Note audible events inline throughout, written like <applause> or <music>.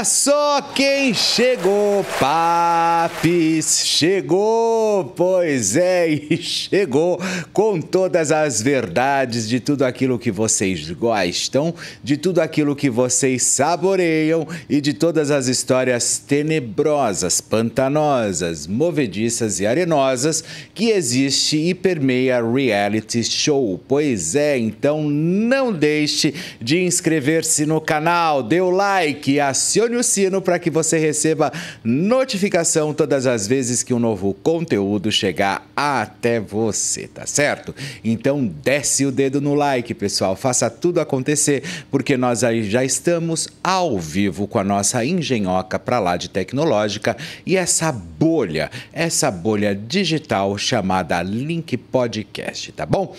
yes. só quem chegou, Papis! Chegou, pois é, <laughs> e chegou com todas as verdades de tudo aquilo que vocês gostam, de tudo aquilo que vocês saboreiam e de todas as histórias tenebrosas, pantanosas, movediças e arenosas que existe e permeia reality show. Pois é, então não deixe de inscrever-se no canal, dê o like, acione o sino para que você receba notificação todas as vezes que um novo conteúdo chegar até você, tá certo? Então desce o dedo no like, pessoal, faça tudo acontecer, porque nós aí já estamos ao vivo com a nossa engenhoca para lá de tecnológica e essa bolha, essa bolha digital chamada Link Podcast, tá bom?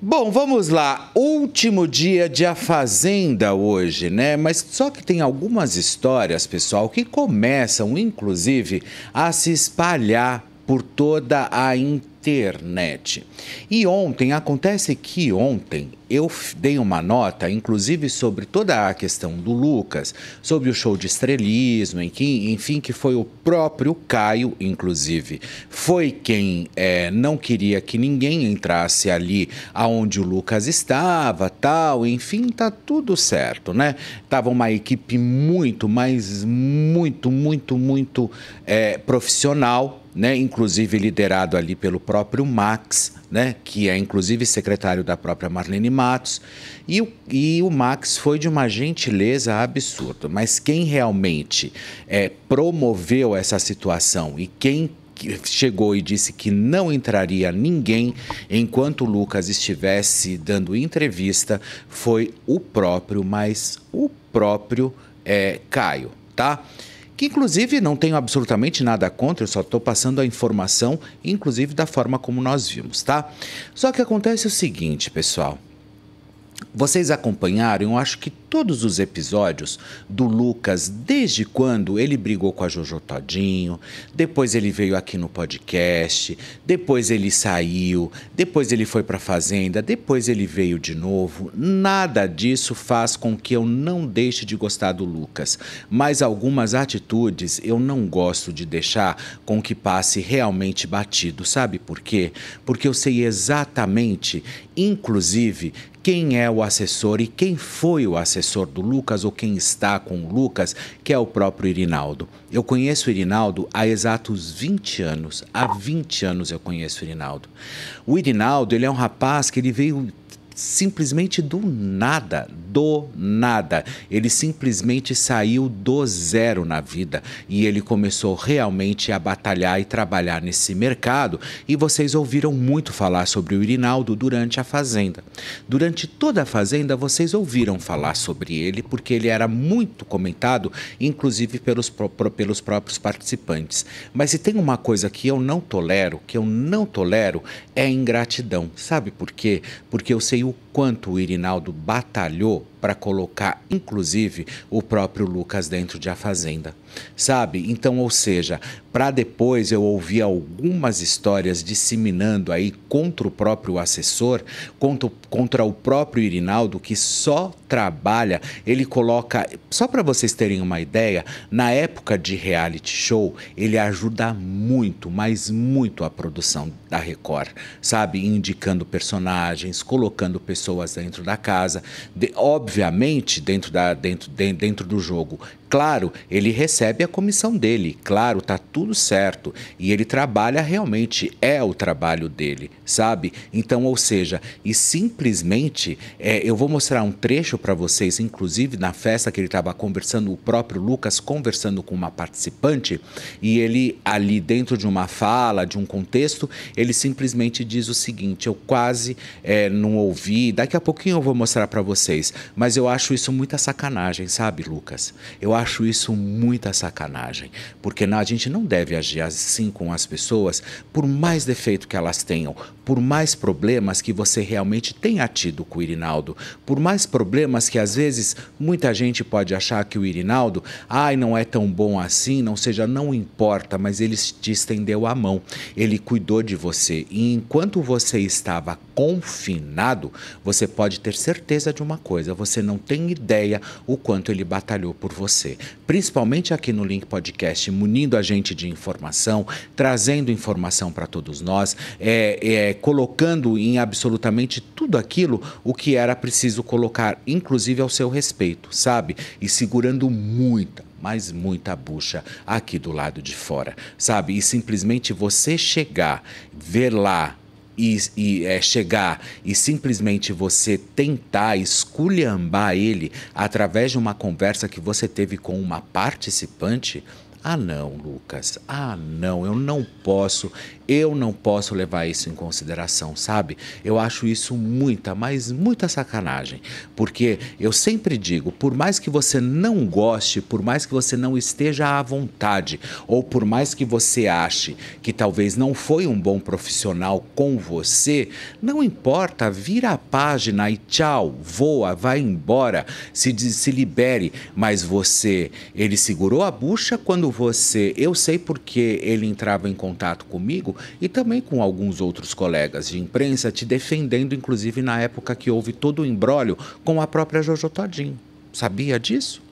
Bom, vamos lá. Último dia de A Fazenda hoje, né? Mas só que tem algumas histórias, pessoal, que começam, inclusive, a se espalhar por toda a internet internet. E ontem, acontece que ontem eu dei uma nota, inclusive sobre toda a questão do Lucas, sobre o show de estrelismo, enfim, que foi o próprio Caio, inclusive, foi quem é, não queria que ninguém entrasse ali aonde o Lucas estava, tal, enfim, tá tudo certo, né? Tava uma equipe muito, mas muito, muito, muito é, profissional, né, inclusive liderado ali pelo próprio Max, né, que é inclusive secretário da própria Marlene Matos, e o, e o Max foi de uma gentileza absurda. Mas quem realmente é, promoveu essa situação e quem chegou e disse que não entraria ninguém enquanto Lucas estivesse dando entrevista foi o próprio, mas o próprio é, Caio, tá? que inclusive não tenho absolutamente nada contra, eu só estou passando a informação, inclusive da forma como nós vimos, tá? Só que acontece o seguinte, pessoal. Vocês acompanharam, eu acho que todos os episódios do Lucas, desde quando ele brigou com a Jojo Todinho, depois ele veio aqui no podcast, depois ele saiu, depois ele foi para a fazenda, depois ele veio de novo. Nada disso faz com que eu não deixe de gostar do Lucas, mas algumas atitudes eu não gosto de deixar com que passe realmente batido. Sabe por quê? Porque eu sei exatamente, inclusive, quem é o assessor e quem foi o assessor assessor do Lucas ou quem está com o Lucas, que é o próprio Irinaldo. Eu conheço o Irinaldo há exatos 20 anos. Há 20 anos eu conheço o Irinaldo. O Irinaldo, ele é um rapaz que ele veio simplesmente do nada, do nada. Ele simplesmente saiu do zero na vida e ele começou realmente a batalhar e trabalhar nesse mercado. E vocês ouviram muito falar sobre o Irinaldo durante a Fazenda. Durante toda a Fazenda, vocês ouviram falar sobre ele porque ele era muito comentado, inclusive pelos, pelos próprios participantes. Mas se tem uma coisa que eu não tolero, que eu não tolero, é ingratidão. Sabe por quê? Porque eu sei o quanto o Irinaldo batalhou 있고 para colocar, inclusive, o próprio Lucas dentro de A Fazenda. Sabe? Então, ou seja, para depois eu ouvir algumas histórias disseminando aí contra o próprio assessor, contra, contra o próprio Irinaldo, que só trabalha, ele coloca. Só para vocês terem uma ideia, na época de reality show, ele ajuda muito, mas muito a produção da Record, sabe? Indicando personagens, colocando pessoas dentro da casa. De, óbvio obviamente, dentro, da, dentro, dentro do jogo, Claro, ele recebe a comissão dele, claro, tá tudo certo. E ele trabalha realmente, é o trabalho dele, sabe? Então, ou seja, e simplesmente, é, eu vou mostrar um trecho para vocês, inclusive na festa que ele estava conversando, o próprio Lucas conversando com uma participante, e ele, ali dentro de uma fala, de um contexto, ele simplesmente diz o seguinte: eu quase é, não ouvi, daqui a pouquinho eu vou mostrar para vocês, mas eu acho isso muita sacanagem, sabe, Lucas? Eu acho isso muita sacanagem, porque a gente não deve agir assim com as pessoas, por mais defeito que elas tenham, por mais problemas que você realmente tenha tido com o Irinaldo, por mais problemas que às vezes muita gente pode achar que o Irinaldo, ai, não é tão bom assim, não seja, não importa, mas ele te estendeu a mão, ele cuidou de você. E enquanto você estava confinado, você pode ter certeza de uma coisa, você não tem ideia o quanto ele batalhou por você você, principalmente aqui no Link Podcast, munindo a gente de informação, trazendo informação para todos nós, é, é, colocando em absolutamente tudo aquilo o que era preciso colocar, inclusive ao seu respeito, sabe? E segurando muita, mas muita bucha aqui do lado de fora, sabe? E simplesmente você chegar, ver lá, e, e é, chegar e simplesmente você tentar esculhambar ele através de uma conversa que você teve com uma participante, ah, não, Lucas. Ah, não, eu não posso. Eu não posso levar isso em consideração, sabe? Eu acho isso muita, mas muita sacanagem. Porque eu sempre digo: por mais que você não goste, por mais que você não esteja à vontade, ou por mais que você ache que talvez não foi um bom profissional com você, não importa, vira a página e tchau, voa, vai embora, se, se libere. Mas você, ele segurou a bucha quando você. Eu sei porque ele entrava em contato comigo, e também com alguns outros colegas de imprensa te defendendo, inclusive na época que houve todo o embrólio com a própria Jojo Todinho. Sabia disso?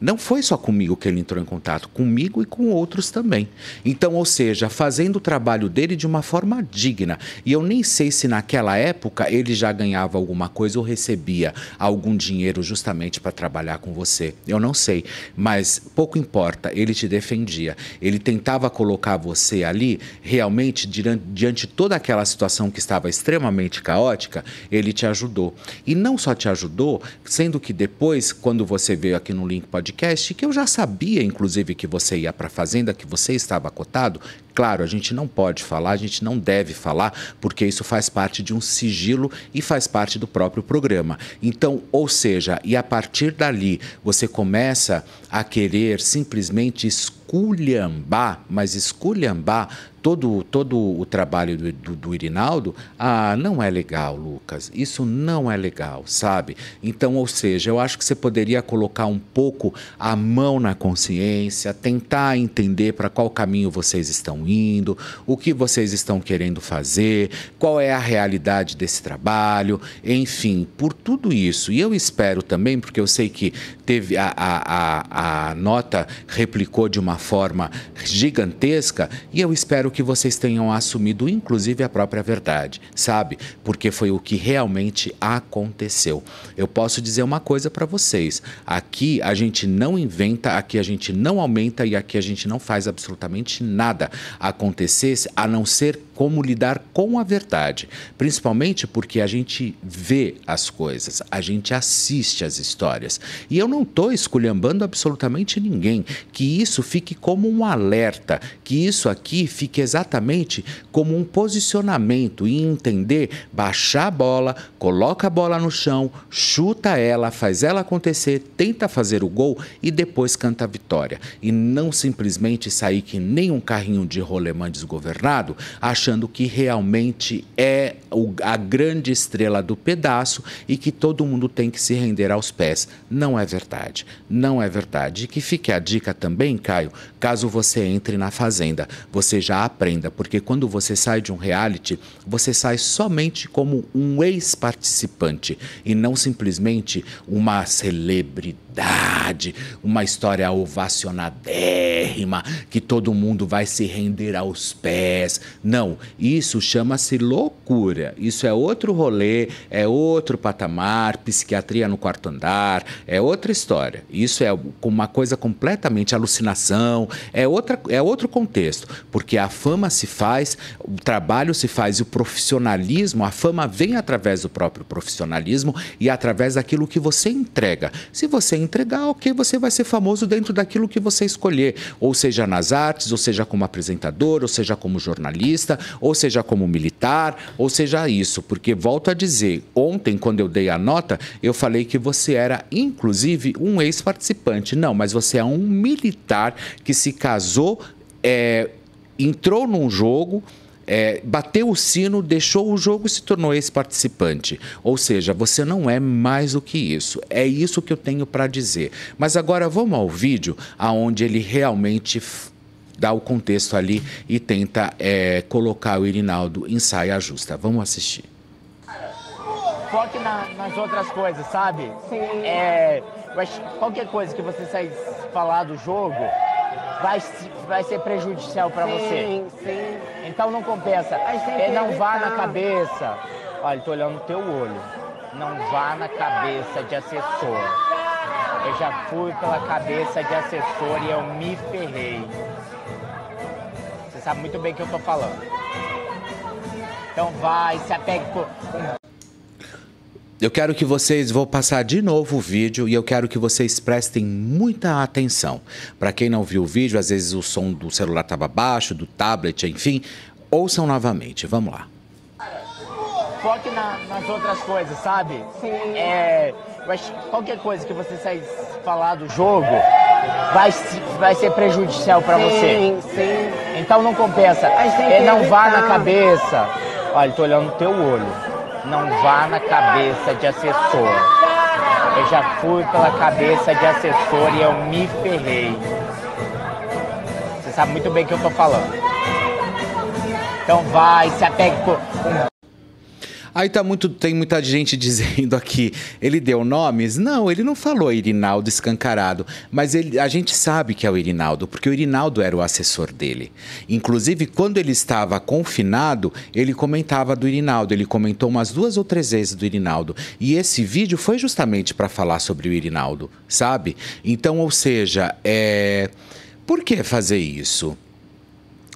Não foi só comigo que ele entrou em contato, comigo e com outros também. Então, ou seja, fazendo o trabalho dele de uma forma digna. E eu nem sei se naquela época ele já ganhava alguma coisa ou recebia algum dinheiro justamente para trabalhar com você. Eu não sei, mas pouco importa, ele te defendia. Ele tentava colocar você ali realmente diante de toda aquela situação que estava extremamente caótica, ele te ajudou. E não só te ajudou, sendo que depois, quando você veio aqui no Link Pode podcast, que eu já sabia, inclusive, que você ia para a Fazenda, que você estava cotado, Claro, a gente não pode falar, a gente não deve falar, porque isso faz parte de um sigilo e faz parte do próprio programa. Então, ou seja, e a partir dali você começa a querer simplesmente esculhambar, mas esculhambar todo, todo o trabalho do, do, do, Irinaldo, ah, não é legal, Lucas. Isso não é legal, sabe? Então, ou seja, eu acho que você poderia colocar um pouco a mão na consciência, tentar entender para qual caminho vocês estão indo, o que vocês estão querendo fazer, qual é a realidade desse trabalho, enfim, por tudo isso. E eu espero também, porque eu sei que teve a, a, a, a nota replicou de uma forma gigantesca, e eu espero que vocês tenham assumido, inclusive, a própria verdade, sabe? Porque foi o que realmente aconteceu. Eu posso dizer uma coisa para vocês: aqui a gente não inventa, aqui a gente não aumenta e aqui a gente não faz absolutamente nada acontecesse, a não ser como lidar com a verdade, principalmente porque a gente vê as coisas, a gente assiste as histórias. E eu não estou esculhambando absolutamente ninguém. Que isso fique como um alerta, que isso aqui fique exatamente como um posicionamento e entender, baixar a bola, coloca a bola no chão, chuta ela, faz ela acontecer, tenta fazer o gol e depois canta a vitória. E não simplesmente sair que nem um carrinho de rolemã desgovernado, achando achando que realmente é a grande estrela do pedaço e que todo mundo tem que se render aos pés. Não é verdade. Não é verdade. E que fique a dica também, Caio, caso você entre na fazenda, você já aprenda, porque quando você sai de um reality, você sai somente como um ex-participante e não simplesmente uma celebridade verdade, uma história ovacionadérrima, que todo mundo vai se render aos pés. Não, isso chama-se loucura. Isso é outro rolê, é outro patamar, psiquiatria no quarto andar, é outra história. Isso é uma coisa completamente alucinação, é, outra, é outro contexto, porque a fama se faz, o trabalho se faz, e o profissionalismo, a fama vem através do próprio profissionalismo e através daquilo que você entrega. Se você entregar, ok, você vai ser famoso dentro daquilo que você escolher, ou seja nas artes, ou seja como apresentador, ou seja como jornalista, ou seja como militar, ou seja isso, porque volto a dizer, ontem quando eu dei a nota, eu falei que você era inclusive um ex-participante, não, mas você é um militar que se casou, é, entrou num jogo é, bateu o sino, deixou o jogo e se tornou esse participante. Ou seja, você não é mais do que isso. É isso que eu tenho para dizer. Mas agora vamos ao vídeo aonde ele realmente dá o contexto ali e tenta é, colocar o Irinaldo em saia justa. Vamos assistir. Foque na, nas outras coisas, sabe? Sim. É, mas qualquer coisa que você sair falar do jogo, vai, vai ser prejudicial para você. Sim, sim. Então não compensa. É, não vá na cabeça. Olha, tô olhando o teu olho. Não vá na cabeça de assessor. Eu já fui pela cabeça de assessor e eu me ferrei. Você sabe muito bem o que eu tô falando. Então vai, se apegue por eu quero que vocês. Vou passar de novo o vídeo e eu quero que vocês prestem muita atenção. Para quem não viu o vídeo, às vezes o som do celular estava baixo, do tablet, enfim. Ouçam novamente. Vamos lá. Foque na, nas outras coisas, sabe? Sim. É, mas qualquer coisa que você sair falar do jogo vai, vai ser prejudicial para você. Sim, sim. Então não compensa. É, não vá na cabeça. Olha, tô olhando no teu olho não vá na cabeça de assessor. Eu já fui pela cabeça de assessor e eu me ferrei. Você sabe muito bem o que eu tô falando. Então vai, se apegue com. Aí tá muito, tem muita gente <laughs> dizendo aqui, ele deu nomes? Não, ele não falou Irinaldo escancarado, mas ele, a gente sabe que é o Irinaldo, porque o Irinaldo era o assessor dele. Inclusive, quando ele estava confinado, ele comentava do Irinaldo, ele comentou umas duas ou três vezes do Irinaldo. E esse vídeo foi justamente para falar sobre o Irinaldo, sabe? Então, ou seja, é... por que fazer isso?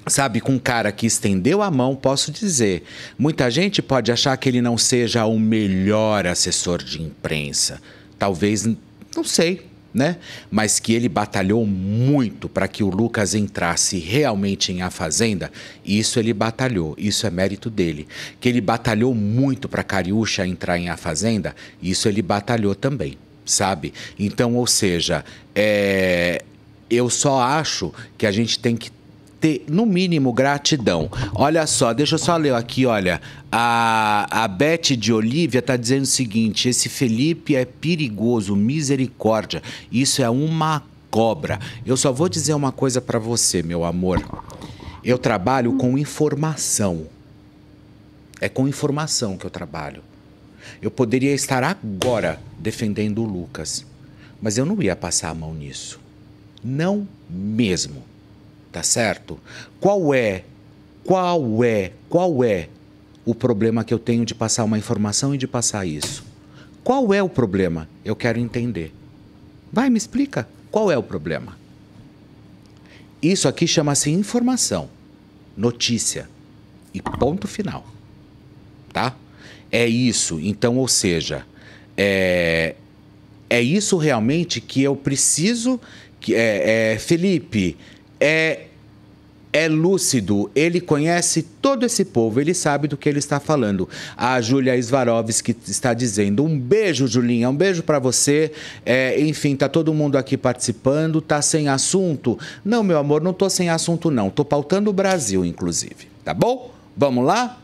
Sabe, com um cara que estendeu a mão, posso dizer. Muita gente pode achar que ele não seja o melhor assessor de imprensa. Talvez, não sei, né? Mas que ele batalhou muito para que o Lucas entrasse realmente em A Fazenda, isso ele batalhou, isso é mérito dele. Que ele batalhou muito para Cariúcha entrar em A Fazenda, isso ele batalhou também, sabe? Então, ou seja, é... eu só acho que a gente tem que ter, no mínimo, gratidão. Olha só, deixa eu só ler aqui, olha. A, a Beth de Olivia tá dizendo o seguinte: esse Felipe é perigoso, misericórdia. Isso é uma cobra. Eu só vou dizer uma coisa para você, meu amor. Eu trabalho com informação. É com informação que eu trabalho. Eu poderia estar agora defendendo o Lucas, mas eu não ia passar a mão nisso. Não mesmo tá certo? Qual é, qual é, qual é o problema que eu tenho de passar uma informação e de passar isso? Qual é o problema? Eu quero entender. Vai, me explica. Qual é o problema? Isso aqui chama-se informação, notícia e ponto final. Tá? É isso. Então, ou seja, é, é isso realmente que eu preciso. Que, é, é Felipe, é, é lúcido, ele conhece todo esse povo, ele sabe do que ele está falando. A Júlia Svarovski está dizendo: um beijo, Julinha, um beijo para você. É, enfim, tá todo mundo aqui participando, tá sem assunto? Não, meu amor, não tô sem assunto, não. Tô pautando o Brasil, inclusive. Tá bom? Vamos lá?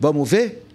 Vamos ver?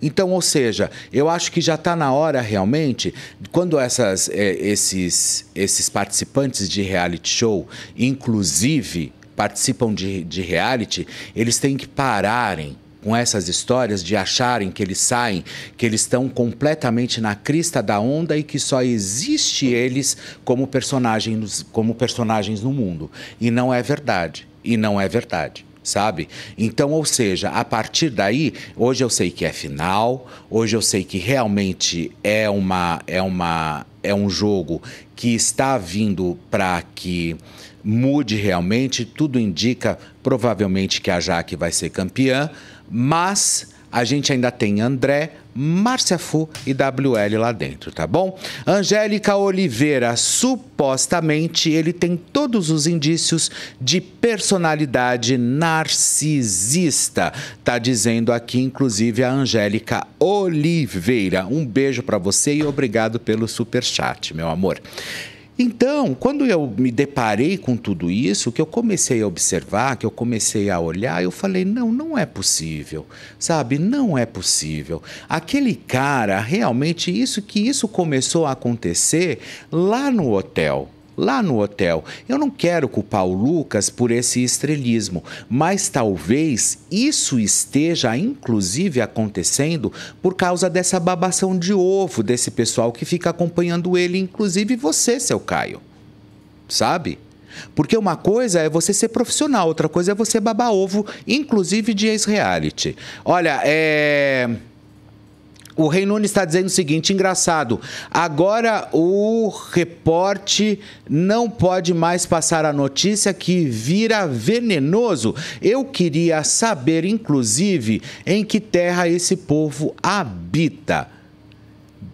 Então, ou seja, eu acho que já está na hora realmente, quando essas, é, esses, esses participantes de reality show, inclusive participam de, de reality, eles têm que pararem com essas histórias de acharem que eles saem, que eles estão completamente na crista da onda e que só existe eles como personagens, como personagens no mundo. E não é verdade. E não é verdade sabe? Então, ou seja, a partir daí, hoje eu sei que é final, hoje eu sei que realmente é uma é uma é um jogo que está vindo para que mude realmente, tudo indica provavelmente que a Jaque vai ser campeã, mas a gente ainda tem André, Márcia Fu e WL lá dentro, tá bom? Angélica Oliveira, supostamente ele tem todos os indícios de personalidade narcisista, tá dizendo aqui inclusive a Angélica Oliveira. Um beijo para você e obrigado pelo super chat, meu amor. Então, quando eu me deparei com tudo isso, que eu comecei a observar, que eu comecei a olhar, eu falei: não, não é possível, sabe? Não é possível. Aquele cara, realmente, isso que isso começou a acontecer lá no hotel lá no hotel. Eu não quero culpar o Lucas por esse estrelismo, mas talvez isso esteja inclusive acontecendo por causa dessa babação de ovo desse pessoal que fica acompanhando ele, inclusive você, seu Caio. Sabe? Porque uma coisa é você ser profissional, outra coisa é você babar ovo, inclusive de ex-reality. Olha, é o Rei está dizendo o seguinte: engraçado, agora o reporte não pode mais passar a notícia que vira venenoso. Eu queria saber, inclusive, em que terra esse povo habita.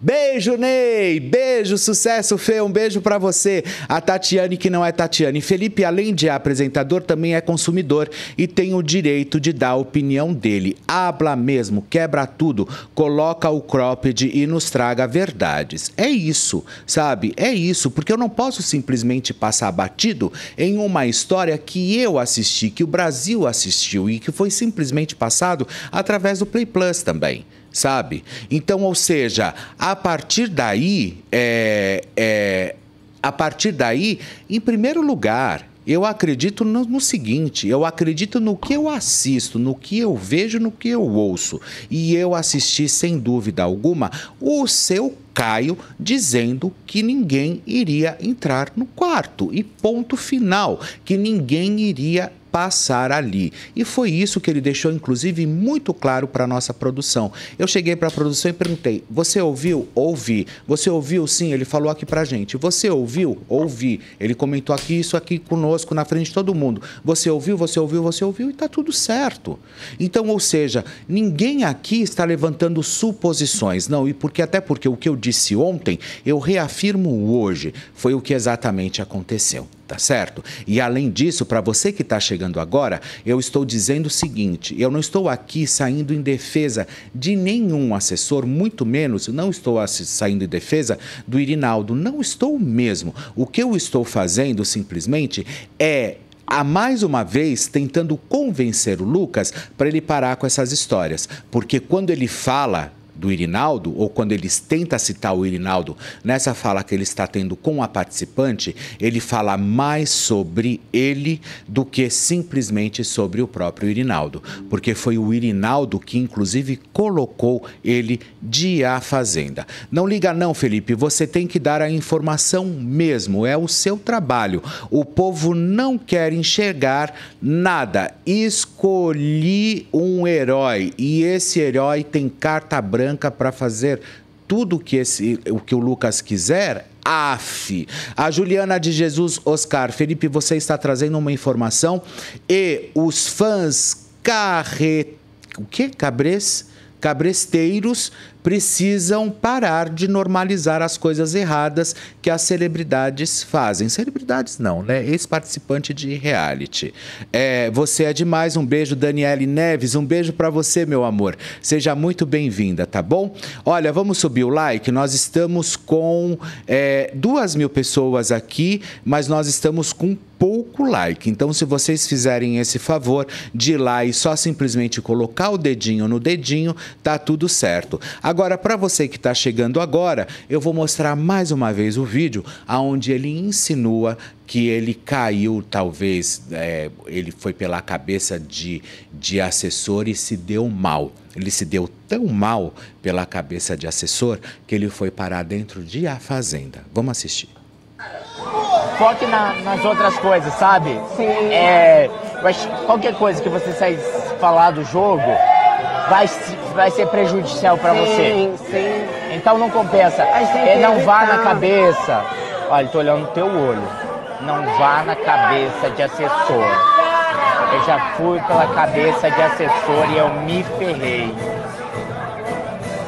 Beijo, Ney! Beijo, sucesso, Fê! Um beijo para você. A Tatiane, que não é Tatiane. Felipe, além de apresentador, também é consumidor e tem o direito de dar a opinião dele. Habla mesmo, quebra tudo, coloca o cropped e nos traga verdades. É isso, sabe? É isso, porque eu não posso simplesmente passar batido em uma história que eu assisti, que o Brasil assistiu e que foi simplesmente passado através do Play Plus também sabe? Então, ou seja, a partir daí, é, é, a partir daí, em primeiro lugar, eu acredito no, no, seguinte: eu acredito no que eu assisto, no que eu vejo, no que eu ouço. E eu assisti, sem dúvida alguma, o seu Caio dizendo que ninguém iria entrar no quarto e ponto final, que ninguém iria passar ali. E foi isso que ele deixou, inclusive, muito claro para a nossa produção. Eu cheguei para a produção e perguntei: Você ouviu? Ouvi. Você ouviu? Sim, ele falou aqui para a gente. Você ouviu? Ouvi. Ele comentou aqui isso aqui conosco, na frente de todo mundo. Você ouviu? Você ouviu? Você ouviu? E está tudo certo. Então, ou seja, ninguém aqui está levantando suposições. Não, e porque até porque o que eu disse ontem, eu reafirmo hoje. Foi o que exatamente aconteceu tá certo? E além disso, para você que está chegando agora, eu estou dizendo o seguinte: eu não estou aqui saindo em defesa de nenhum assessor, muito menos não estou saindo em defesa do Irinaldo, não estou mesmo. O que eu estou fazendo simplesmente é a mais uma vez tentando convencer o Lucas para ele parar com essas histórias, porque quando ele fala do Irinaldo, ou quando ele tenta citar o Irinaldo, nessa fala que ele está tendo com a participante, ele fala mais sobre ele do que simplesmente sobre o próprio Irinaldo, porque foi o Irinaldo que, inclusive, colocou ele de a fazenda. Não liga, não, Felipe, você tem que dar a informação mesmo, é o seu trabalho. O povo não quer enxergar nada. Escolhi um herói e esse herói tem carta branca branca para fazer tudo que esse, o que o Lucas quiser, af. A Juliana de Jesus Oscar, Felipe, você está trazendo uma informação e os fãs carre... o que? Cabres? cabresteiros precisam parar de normalizar as coisas erradas que as celebridades fazem. Celebridades não, né? Ex-participante de reality. É, você é demais, um beijo, Daniele Neves, um beijo para você, meu amor. Seja muito bem-vinda, tá bom? Olha, vamos subir o like. Nós estamos com é, duas mil pessoas aqui, mas nós estamos com pouco like. Então, se vocês fizerem esse favor de ir lá e só simplesmente colocar o dedinho no dedinho, tá tudo certo. Agora, para você que está chegando agora, eu vou mostrar mais uma vez o vídeo aonde ele insinua que ele caiu, talvez é, ele foi pela cabeça de, de assessor e se deu mal. Ele se deu tão mal pela cabeça de assessor que ele foi parar dentro de A Fazenda. Vamos assistir foque na, nas outras coisas, sabe? Sim. É, mas qualquer coisa que você sair falar do jogo vai, vai ser prejudicial para você. Sim, sim. Então não compensa. É, não vá na cabeça. Olha, tô olhando teu olho. Não vá na cabeça de assessor. Eu já fui pela cabeça de assessor e eu me ferrei.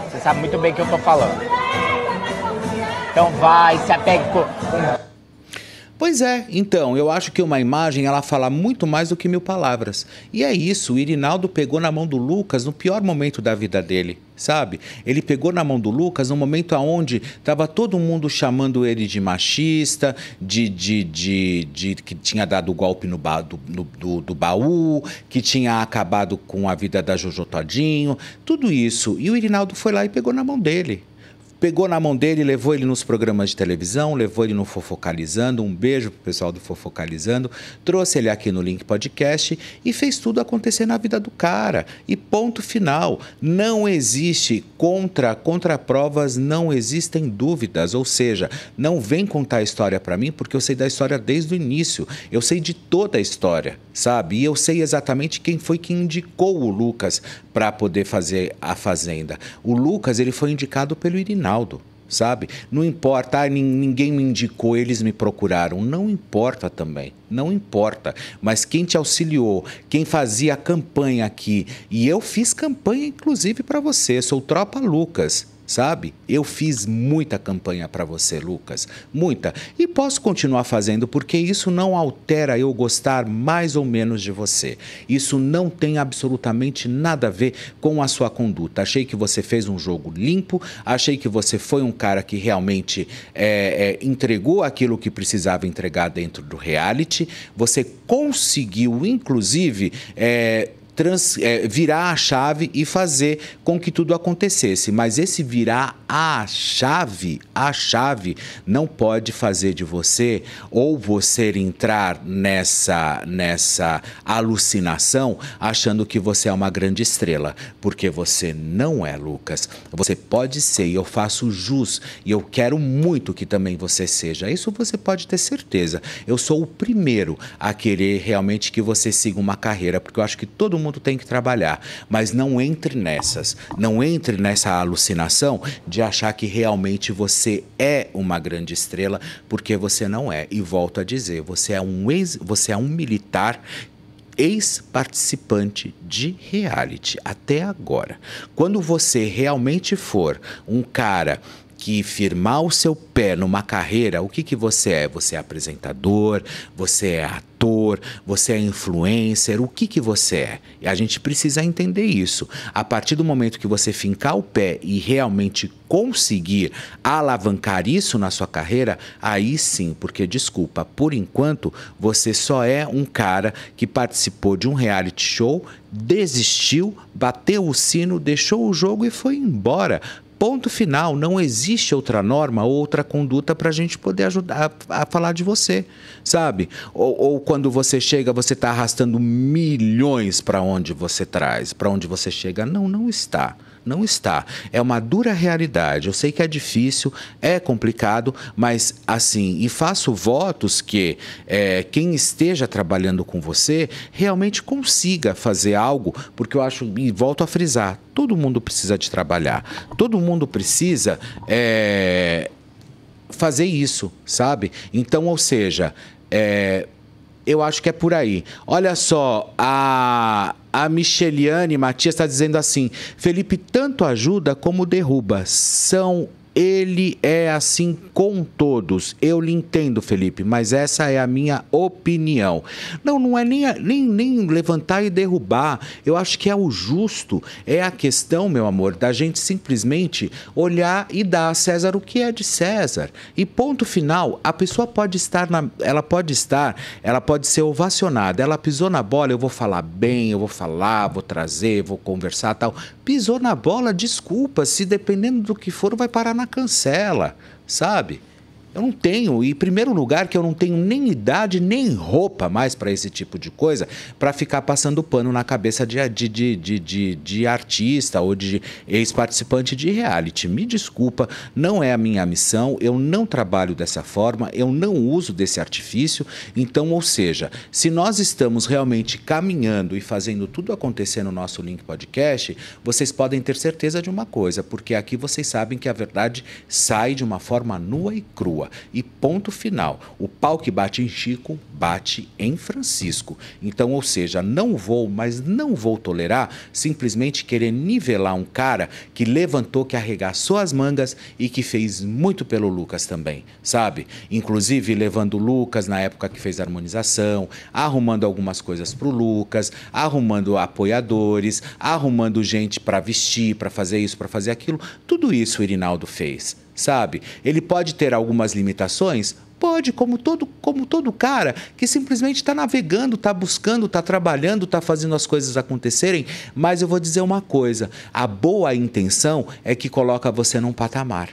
Você sabe muito bem o que eu tô falando. Então vai, se apegue com. Pois é, então, eu acho que uma imagem ela fala muito mais do que mil palavras. E é isso, o Irinaldo pegou na mão do Lucas no pior momento da vida dele, sabe? Ele pegou na mão do Lucas no momento aonde estava todo mundo chamando ele de machista, de, de, de, de que tinha dado o golpe no ba, do, do, do, baú, que tinha acabado com a vida da Jojo Todinho, tudo isso. E o Irinaldo foi lá e pegou na mão dele pegou na mão dele, levou ele nos programas de televisão, levou ele no Fofocalizando, um beijo pro pessoal do Fofocalizando, trouxe ele aqui no Link Podcast e fez tudo acontecer na vida do cara. E ponto final. Não existe contra, contra provas não existem dúvidas, ou seja, não vem contar a história para mim porque eu sei da história desde o início. Eu sei de toda a história, sabe? E eu sei exatamente quem foi que indicou o Lucas para poder fazer a fazenda. O Lucas, ele foi indicado pelo Irina Reinaldo, sabe? Não importa, ah, ninguém me indicou, eles me procuraram. Não importa também, não importa. Mas quem te auxiliou, quem fazia a campanha aqui, e eu fiz campanha inclusive para você, sou Tropa Lucas sabe? Eu fiz muita campanha para você, Lucas, muita. E posso continuar fazendo porque isso não altera eu gostar mais ou menos de você. Isso não tem absolutamente nada a ver com a sua conduta. Achei que você fez um jogo limpo, achei que você foi um cara que realmente é, é, entregou aquilo que precisava entregar dentro do reality. Você conseguiu, inclusive, é, trans, é, virar a chave e fazer com que tudo acontecesse. Mas esse virar a chave, a chave, não pode fazer de você ou você entrar nessa, nessa alucinação achando que você é uma grande estrela, porque você não é, Lucas. Você pode ser, e eu faço jus, e eu quero muito que também você seja. Isso você pode ter certeza. Eu sou o primeiro a querer realmente que você siga uma carreira, porque eu acho que todo mundo mundo tem que trabalhar, mas não entre nessas, não entre nessa alucinação de achar que realmente você é uma grande estrela, porque você não é. E volto a dizer, você é um ex, você é um militar ex-participante de reality até agora. Quando você realmente for um cara que firmar o seu pé numa carreira, o que, que você é? Você é apresentador, você é ator, você é influencer, o que, que você é? E a gente precisa entender isso. A partir do momento que você fincar o pé e realmente conseguir alavancar isso na sua carreira, aí sim, porque desculpa, por enquanto você só é um cara que participou de um reality show, desistiu, bateu o sino, deixou o jogo e foi embora Ponto final, não existe outra norma, outra conduta para a gente poder ajudar a, a, falar de você, sabe? Ou, ou quando você chega, você está arrastando milhões para onde você traz, para onde você chega. Não, não está. Não está. É uma dura realidade. Eu sei que é difícil, é complicado, mas assim, e faço votos que é, quem esteja trabalhando com você realmente consiga fazer algo, porque eu acho, e volto a frisar, todo mundo precisa de trabalhar, todo mundo precisa é, fazer isso, sabe? Então, ou seja, é, eu acho que é por aí. Olha só, a, a Micheliane Matias está dizendo assim: Felipe tanto ajuda como derruba. São ele é assim com todos. Eu lhe entendo, Felipe, mas essa é a minha opinião. Não, não é nem, nem, nem levantar e derrubar. Eu acho que é o justo. É a questão, meu amor, da gente simplesmente olhar e dar a César o que é de César. E ponto final. A pessoa pode estar na, ela pode estar, ela pode ser ovacionada. Ela pisou na bola, eu vou falar bem, eu vou falar, vou trazer, vou conversar, tal. Pisou na bola, desculpa. Se dependendo do que for, vai parar na cancela, sabe? Eu não tenho, e em primeiro lugar, que eu não tenho nem idade, nem roupa mais para esse tipo de coisa, para ficar passando pano na cabeça de, de, de, de, de artista ou de ex-participante de reality. Me desculpa, não é a minha missão, eu não trabalho dessa forma, eu não uso desse artifício. Então, ou seja, se nós estamos realmente caminhando e fazendo tudo acontecer no nosso Link Podcast, vocês podem ter certeza de uma coisa, porque aqui vocês sabem que a verdade sai de uma forma nua e crua. E ponto final. O pau que bate em Chico, bate em Francisco. Então, ou seja, não vou, mas não vou tolerar simplesmente querer nivelar um cara que levantou, que arregaçou as mangas e que fez muito pelo Lucas também, sabe? Inclusive levando o Lucas na época que fez a harmonização, arrumando algumas coisas pro Lucas, arrumando apoiadores, arrumando gente para vestir, para fazer isso, para fazer aquilo. Tudo isso o Irinaldo fez sabe? Ele pode ter algumas limitações? Pode, como todo, como todo cara que simplesmente está navegando, está buscando, está trabalhando, está fazendo as coisas acontecerem. Mas eu vou dizer uma coisa: a boa intenção é que coloca você num patamar.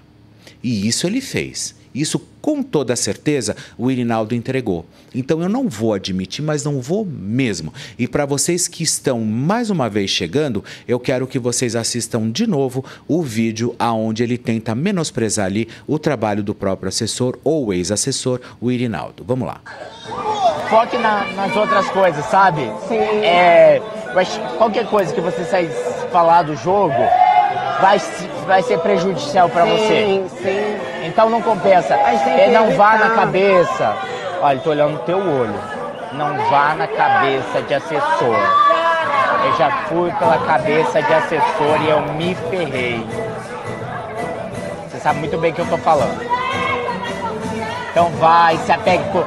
E isso ele fez. Isso, com toda certeza, o Irinaldo entregou. Então eu não vou admitir, mas não vou mesmo. E para vocês que estão mais uma vez chegando, eu quero que vocês assistam de novo o vídeo aonde ele tenta menosprezar ali o trabalho do próprio assessor ou ex-assessor, o Irinaldo. Vamos lá. Foque na, nas outras coisas, sabe? Sim. É, mas qualquer coisa que você sair falar do jogo, vai, vai ser prejudicial para você. Sim, sim. Então não compensa. É, não vá na cabeça. Olha, tô olhando teu olho. Não vá na cabeça de assessor. Eu já fui pela cabeça de assessor e eu me ferrei. Você sabe muito bem o que eu tô falando. Então vai, se apegue com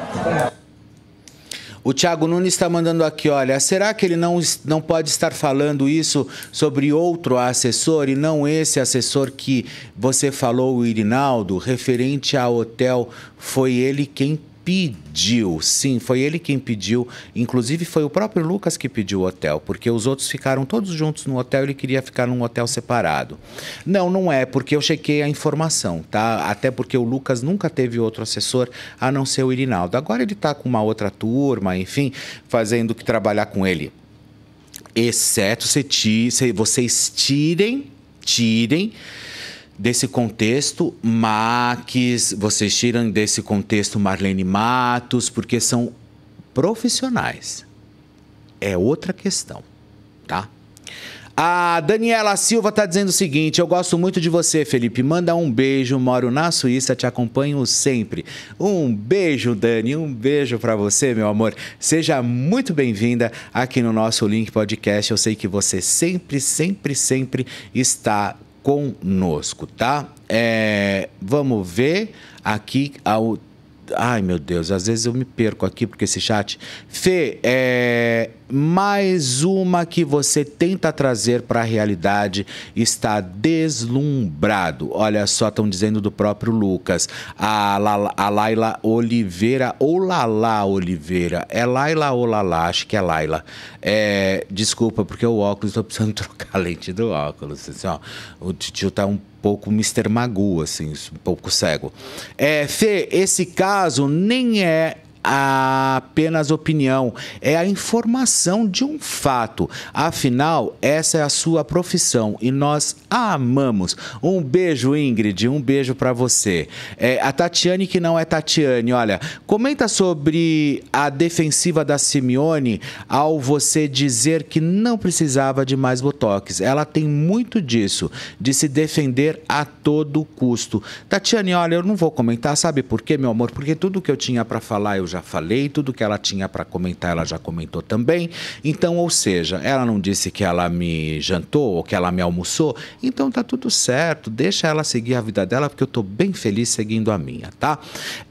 o Thiago Nunes está mandando aqui, olha, será que ele não, não pode estar falando isso sobre outro assessor e não esse assessor que você falou, o Irinaldo, referente ao hotel? Foi ele quem pediu, sim, foi ele quem pediu. Inclusive, foi o próprio Lucas que pediu o hotel, porque os outros ficaram todos juntos no hotel, ele queria ficar num hotel separado. Não, não é, porque eu chequei a informação, tá? Até porque o Lucas nunca teve outro assessor a não ser o Irinaldo. Agora ele está com uma outra turma, enfim, fazendo que trabalhar com ele. Exceto se, ti, se vocês tirem, tirem desse contexto, Max, vocês tiram desse contexto Marlene Matos, porque são profissionais. É outra questão, tá? A Daniela Silva está dizendo o seguinte: Eu gosto muito de você, Felipe. Manda um beijo. Moro na Suíça, te acompanho sempre. Um beijo, Dani. Um beijo para você, meu amor. Seja muito bem-vinda aqui no nosso Link Podcast. Eu sei que você sempre, sempre, sempre está conosco, tá? É, vamos ver aqui ao Ai, meu Deus, às vezes eu me perco aqui porque esse chat. Fê, é, mais uma que você tenta trazer para a realidade está deslumbrado. Olha só, estão dizendo do próprio Lucas. A, La, a Laila Oliveira, ou Lala Oliveira. É Laila ou Lala? Acho que é Laila. É, desculpa, porque o óculos, estou precisando <laughs> trocar a lente do óculos. Assim, ó, o tio tá um pouco Mr. Magoo, assim, um pouco cego. É, Fê, esse caso nem é a apenas opinião, é a informação de um fato. Afinal, essa é a sua profissão e nós a amamos. Um beijo, Ingrid, um beijo para você. É, a Tatiane, que não é Tatiane, olha, comenta sobre a defensiva da Simeone ao você dizer que não precisava de mais botox. Ela tem muito disso, de se defender a todo custo. Tatiane, olha, eu não vou comentar, sabe por quê, meu amor? Porque tudo que eu tinha para falar eu já já falei, tudo que ela tinha para comentar ela já comentou também. Então, ou seja, ela não disse que ela me jantou ou que ela me almoçou, então tá tudo certo, deixa ela seguir a vida dela, porque eu tô bem feliz seguindo a minha, tá?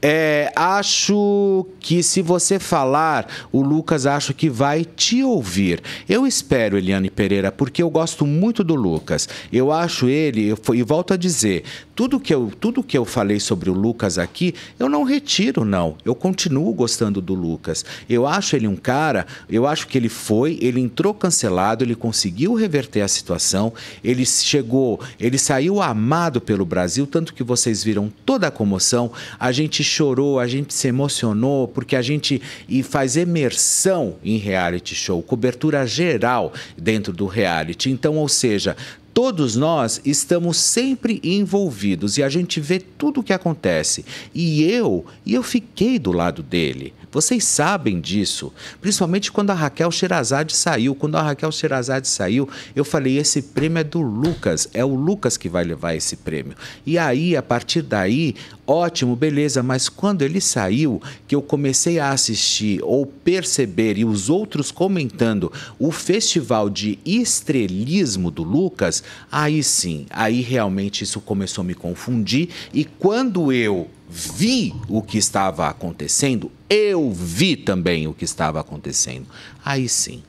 É, acho que se você falar, o Lucas acho que vai te ouvir. Eu espero, Eliane Pereira, porque eu gosto muito do Lucas. Eu acho ele, eu, e volto a dizer, tudo que, eu, tudo que eu falei sobre o Lucas aqui, eu não retiro, não. Eu continuo gostando do Lucas. Eu acho ele um cara, eu acho que ele foi, ele entrou cancelado, ele conseguiu reverter a situação, ele chegou, ele saiu amado pelo Brasil, tanto que vocês viram toda a comoção, a gente chorou, a gente se emocionou, porque a gente e faz imersão em reality show, cobertura geral dentro do reality. Então, ou seja, todos nós estamos sempre envolvidos e a gente vê tudo o que acontece. E eu, e eu fiquei do lado dele. Vocês sabem disso. Principalmente quando a Raquel Sherazade saiu. Quando a Raquel Sherazade saiu, eu falei: esse prêmio é do Lucas. É o Lucas que vai levar esse prêmio. E aí, a partir daí, ótimo, beleza. Mas quando ele saiu, que eu comecei a assistir ou perceber e os outros comentando o festival de estrelismo do Lucas, aí sim, aí realmente isso começou a me confundir. E quando eu vi o que estava acontecendo, eu vi também o que estava acontecendo. Aí sim.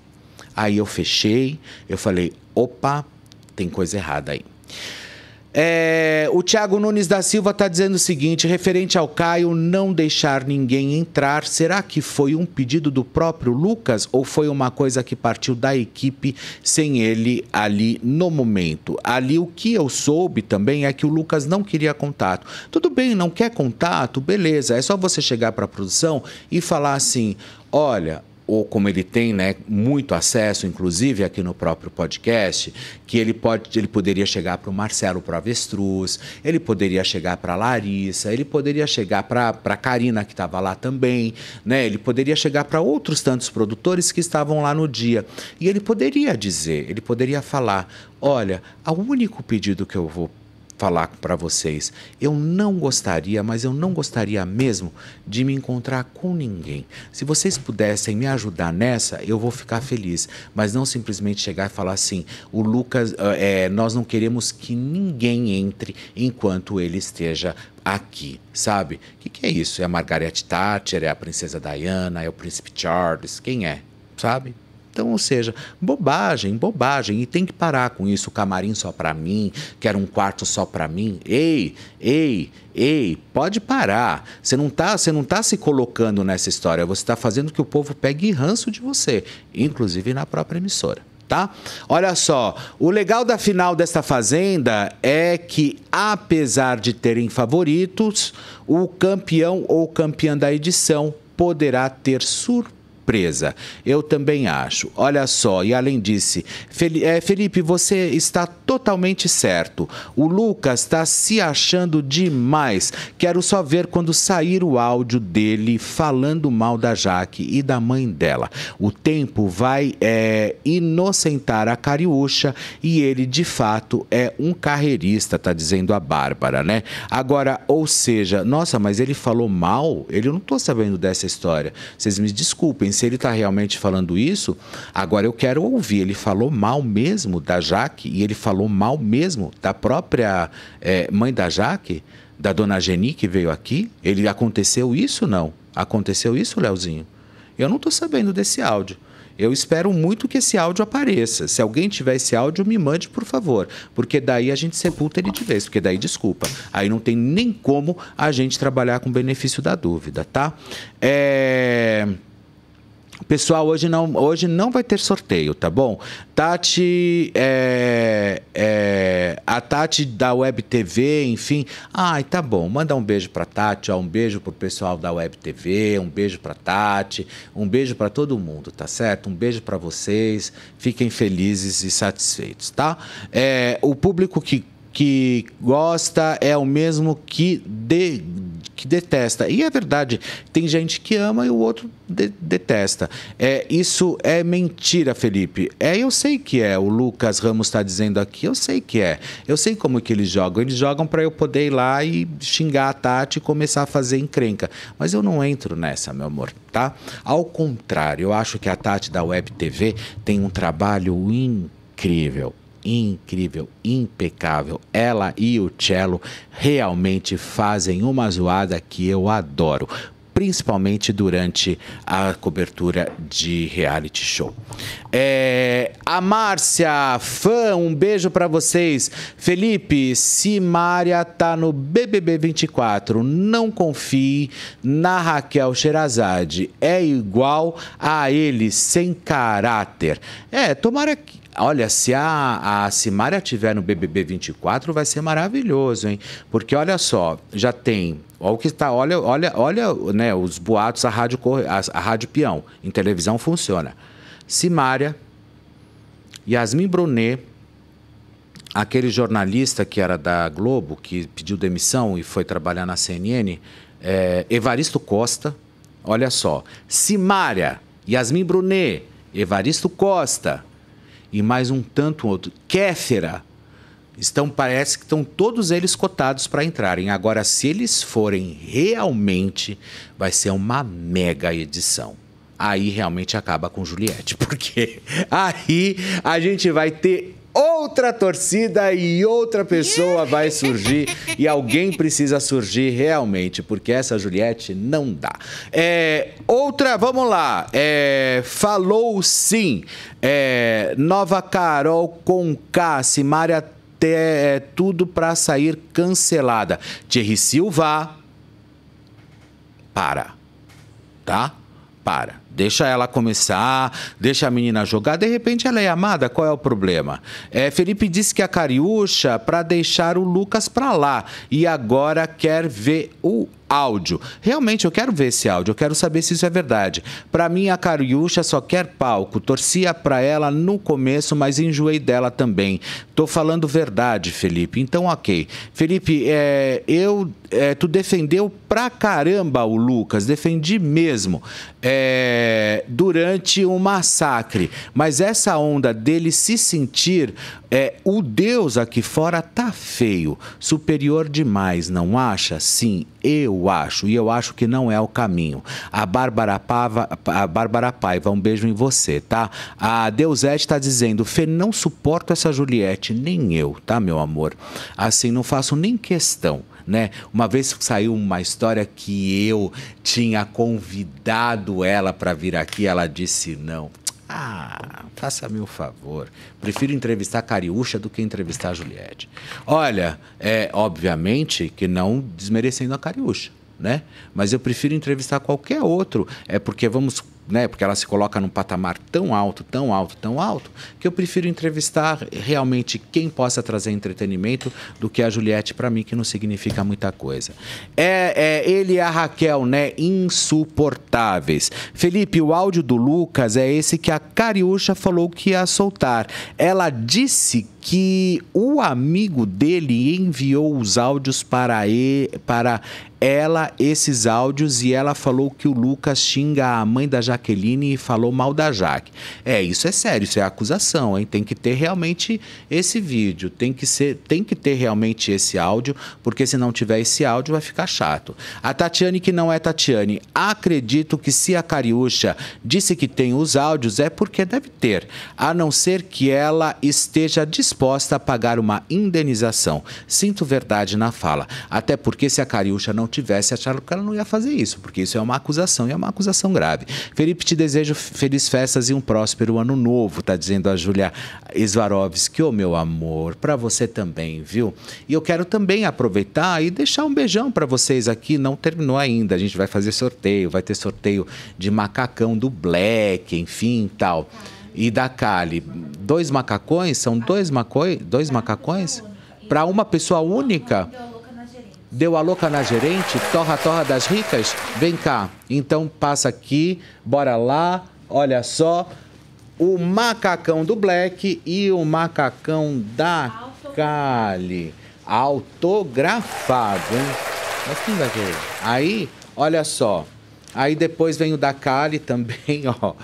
Aí eu fechei, eu falei: opa, tem coisa errada aí. É, o Thiago Nunes da Silva está dizendo o seguinte: referente ao Caio não deixar ninguém entrar, será que foi um pedido do próprio Lucas ou foi uma coisa que partiu da equipe sem ele ali no momento? Ali o que eu soube também é que o Lucas não queria contato. Tudo bem, não quer contato, beleza, é só você chegar para a produção e falar assim: olha, ou como ele tem né, muito acesso, inclusive aqui no próprio podcast, que ele, pode, ele poderia chegar para o Marcelo Avestruz ele poderia chegar para a Larissa, ele poderia chegar para a Karina, que estava lá também, né? ele poderia chegar para outros tantos produtores que estavam lá no dia. E ele poderia dizer, ele poderia falar, olha, o único pedido que eu vou falar para vocês. Eu não gostaria, mas eu não gostaria mesmo de me encontrar com ninguém. Se vocês pudessem me ajudar nessa, eu vou ficar feliz. Mas não simplesmente chegar e falar assim: o Lucas, ah, é, nós não queremos que ninguém entre enquanto ele esteja aqui, sabe? O que, que, é isso? É a Margaret Thatcher? É a Princesa Diana? É o Príncipe Charles? Quem é? Sabe? Então, ou seja, bobagem, bobagem. E tem que parar com isso. Camarim só para mim, quero um quarto só para mim. Ei, ei, ei, pode parar. Você não está, você não tá se colocando nessa história. Você está fazendo que o povo pegue ranço de você, inclusive na própria emissora. Tá? Olha só, o legal da final desta fazenda é que, apesar de terem favoritos, o campeão ou campeã da edição poderá ter surpresa eu também acho. Olha só, e além disso, eh, Felipe, você está totalmente certo. O Lucas está se achando demais. Quero só ver quando sair o áudio dele falando mal da Jaque e da mãe dela. O tempo vai é, inocentar a Cariúcha e ele, de fato, é um carreirista, tá dizendo a Bárbara, né? Agora, ou seja, nossa, mas ele falou mal? Ele eu não tô sabendo dessa história. Vocês me desculpem se ele está realmente falando isso, agora eu quero ouvir. Ele falou mal mesmo da Jaque e ele falou mal mesmo da própria é, mãe da Jaque, da dona Geni que veio aqui. Ele aconteceu isso não? Aconteceu isso, Leozinho? Eu não estou sabendo desse áudio. Eu espero muito que esse áudio apareça. Se alguém tiver esse áudio, me mande, por favor. Porque daí a gente sepulta ele de vez. Porque daí, desculpa. Aí não tem nem como a gente trabalhar com benefício da dúvida, tá? É. Pessoal, hoje não, hoje não vai ter sorteio, tá bom? Tati, é, é, a Tati da Web TV, enfim. Ai, tá bom. Manda um beijo pra Tati, ó, um beijo pro pessoal da Web TV, um beijo pra Tati, um beijo para todo mundo, tá certo? Um beijo para vocês. Fiquem felizes e satisfeitos, tá? É, o público que que gosta é o mesmo que de, que detesta. E é verdade, tem gente que ama e o outro de, detesta. É, isso é mentira, Felipe. É, eu sei que é. O Lucas Ramos está dizendo aqui, eu sei que é. Eu sei como que eles jogam. Eles jogam para eu poder ir lá e xingar a Tati e começar a fazer encrenca. Mas eu não entro nessa, meu amor, tá? Ao contrário, eu acho que a Tati da Web TV tem um trabalho incrível incrível, impecável. Ela e o cello realmente fazem uma zoada que eu adoro principalmente durante a cobertura de reality show. É, a Márcia, fã, um beijo para vocês. Felipe, se Mária tá no BBB 24, não confie na Raquel Xerazade. É igual a ele, sem caráter. É, tomara que Olha, se a, a Simária tiver no BBB 24, vai ser maravilhoso, hein? Porque olha só, já tem Olha o que está, olha, olha, olha, né, os boatos, a rádio, a, a rádio peão em televisão funciona. Simária, Yasmin Brunet, aquele jornalista que era da Globo, que pediu demissão e foi trabalhar na CNN, é, Evaristo Costa, olha só, Simária, Yasmin Brunet, Evaristo Costa, e mais um tanto outro. Kéfera. Estão, parece que estão todos eles cotados para entrarem. Agora, se eles forem realmente, vai ser uma mega edição aí realmente acaba com Juliette, <laughs> porque aí a gente vai ter outra torcida e outra pessoa vai surgir e alguém precisa surgir realmente, porque essa Juliette não dá. É, outra, vamos lá. É, falou sim. É, nova Carol com K, Simária é, tudo para sair cancelada. Thierry Silva, para, tá? Para. Deixa ela começar, deixa a menina jogar. De repente ela é amada, qual é o problema? É, Felipe disse que a Cariúcha para deixar o Lucas para lá e agora quer ver o áudio. Realmente eu quero ver esse áudio, eu quero saber se isso é verdade. Para mim a Cariúcha só quer palco. Torcia para ela no começo, mas enjoei dela também. Tô falando verdade, Felipe. Então, OK. Felipe, é, eu é, tu defendeu pra caramba o Lucas, defendi mesmo é, durante um massacre. Mas essa onda dele se sentir é, o Deus aqui fora tá feio, superior demais, não acha? Sim, eu acho, e eu acho que não é o caminho. A Bárbara Paiva, a Bárbara Paiva, um beijo em você, tá? A Deusete está dizendo, Fê, não suporto essa Juliette, nem eu, tá, meu amor? Assim, não faço nem questão. Né? Uma vez saiu uma história que eu tinha convidado ela para vir aqui, ela disse não. Ah, faça-me um favor. Prefiro entrevistar a Cariúcha do que entrevistar a Juliette. Olha, é obviamente que não desmerecendo a Cariúcha, né? Mas eu prefiro entrevistar qualquer outro. É porque vamos né? Porque ela se coloca num patamar tão alto, tão alto, tão alto, que eu prefiro entrevistar realmente quem possa trazer entretenimento do que a Juliette para mim, que não significa muita coisa. É, é, ele e a Raquel, né? Insuportáveis. Felipe, o áudio do Lucas é esse que a Cariúcha falou que ia soltar. Ela disse que o amigo dele enviou os áudios para, ele, para ela esses áudios e ela falou que o Lucas xinga a mãe da Jaqueline e falou mal da Jaque. É, isso é sério, isso é acusação, hein? Tem que ter realmente esse vídeo, tem que ser, tem que ter realmente esse áudio, porque se não tiver esse áudio vai ficar chato. A Tatiane que não é Tatiane, acredito que se a Cariúcha disse que tem os áudios é porque deve ter, a não ser que ela esteja disposta a pagar uma indenização. Sinto verdade na fala, até porque se a Cariúcha não tivesse achado que ela não ia fazer isso, porque isso é uma acusação e é uma acusação grave. Felipe, te desejo feliz festas e um próspero ano novo, tá dizendo a Júlia Svarovski, ô meu amor, para você também, viu? E eu quero também aproveitar e deixar um beijão para vocês aqui, não terminou ainda, a gente vai fazer sorteio, vai ter sorteio de macacão do Black, enfim, tal. E da Cali, dois macacões, são dois, macoi, dois macacões para uma pessoa única? Deu a louca na gerente? Torra, torra das ricas? Vem cá. Então passa aqui, bora lá, olha só. O macacão do Black e o macacão da Kali. Autografado, hein? Mas quem vai querer? Aí, olha só. Aí depois vem o da Cali também, <laughs> ó.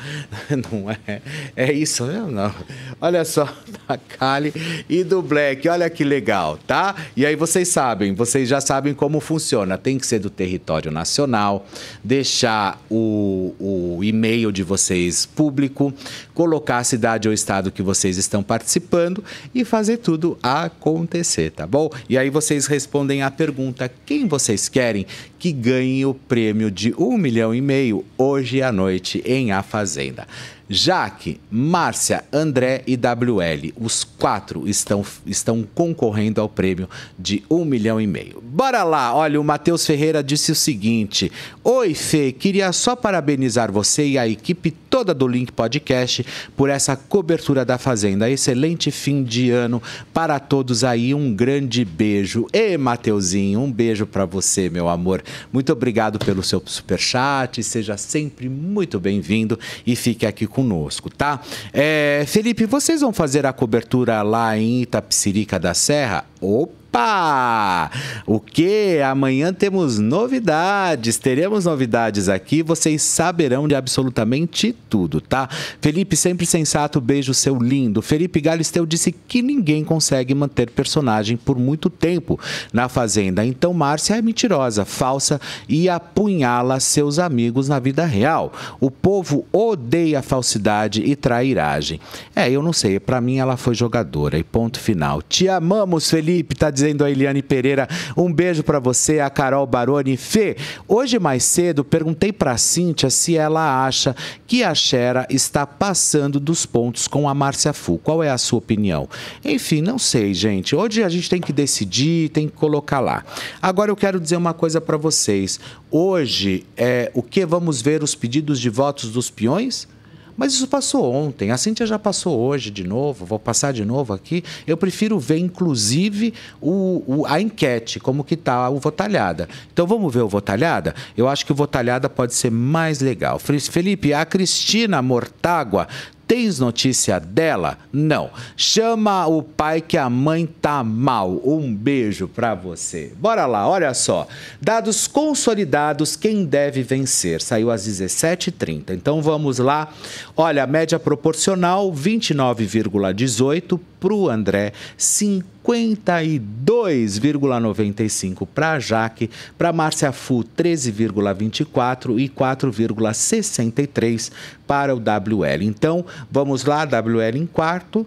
Não é? É isso mesmo, não. Olha só, <laughs> da Cali e do Black. Olha que legal, tá? E aí vocês sabem, vocês já sabem como funciona. Tem que ser do território nacional, deixar o, o e-mail de vocês público, colocar a cidade ou estado que vocês estão participando e fazer tudo acontecer, tá bom? E aí vocês respondem à pergunta: quem vocês querem que ganhe o prêmio de um milhão e meio hoje à noite em A Fazenda. Jaque, Márcia, André e WL. Os quatro estão, estão concorrendo ao prêmio de um milhão e meio. Bora lá! Olha, o Matheus Ferreira disse o seguinte: Oi, Fê, queria só parabenizar você e a equipe toda do Link Podcast por essa cobertura da Fazenda. Excelente fim de ano para todos aí. Um grande beijo. E, Mateuzinho, um beijo para você, meu amor. Muito obrigado pelo seu superchat. Seja sempre muito bem-vindo e fique aqui conosco, tá? É, Felipe, vocês vão fazer a cobertura lá em Itapsirica da Serra? Opa! Opa! O que? Amanhã temos novidades, teremos novidades aqui, vocês saberão de absolutamente tudo, tá? Felipe Sempre Sensato, beijo seu lindo. Felipe Galisteu disse que ninguém consegue manter personagem por muito tempo na Fazenda, então Márcia é mentirosa, falsa e apunhala seus amigos na vida real. O povo odeia falsidade e trairagem. É, eu não sei, para mim ela foi jogadora e ponto final. Te amamos, Felipe, tá dizendo dizendo a Eliane Pereira, um beijo para você, a Carol Baroni. Fê, hoje mais cedo perguntei para Cíntia se ela acha que a Xera está passando dos pontos com a Márcia Fu. Qual é a sua opinião? Enfim, não sei, gente. Hoje a gente tem que decidir, tem que colocar lá. Agora eu quero dizer uma coisa para vocês. Hoje, é, o que vamos ver os pedidos de votos dos peões? Mas isso passou ontem, a Cíntia já passou hoje de novo, vou passar de novo aqui. Eu prefiro ver, inclusive, o, o, a enquete, como que está o Votalhada. Então vamos ver o Votalhada? Eu acho que o Votalhada pode ser mais legal. Felipe, a Cristina Mortágua Tens notícia dela? Não. Chama o pai que a mãe tá mal. Um beijo para você. Bora lá, olha só. Dados consolidados, quem deve vencer? Saiu às 17h30. Então vamos lá. Olha, a média proporcional 29,18 para o André, 52,95 para a Jaque, para Márcia Fu 13,24 e 4,63 para o WL. Então, vamos lá, WL em quarto.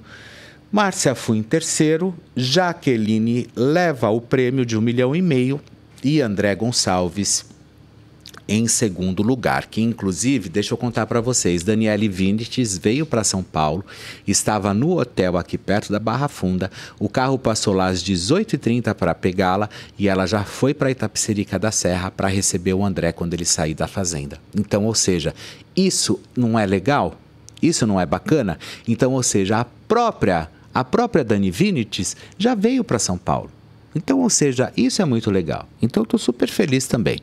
Márcia Fu em terceiro, Jaqueline leva o prêmio de um milhão e meio e André Gonçalves em segundo lugar, que inclusive, deixa eu contar para vocês, Daniele Vinicius veio para São Paulo, estava no hotel aqui perto da Barra Funda, o carro passou lá às 18h30 para pegá-la e ela já foi para Itapicerica da Serra para receber o André quando ele sair da fazenda. Então, ou seja, isso não é legal? Isso não é bacana? Então, ou seja, a própria, a própria Dani Vinites já veio para São Paulo. Então, ou seja, isso é muito legal. Então, estou super feliz também.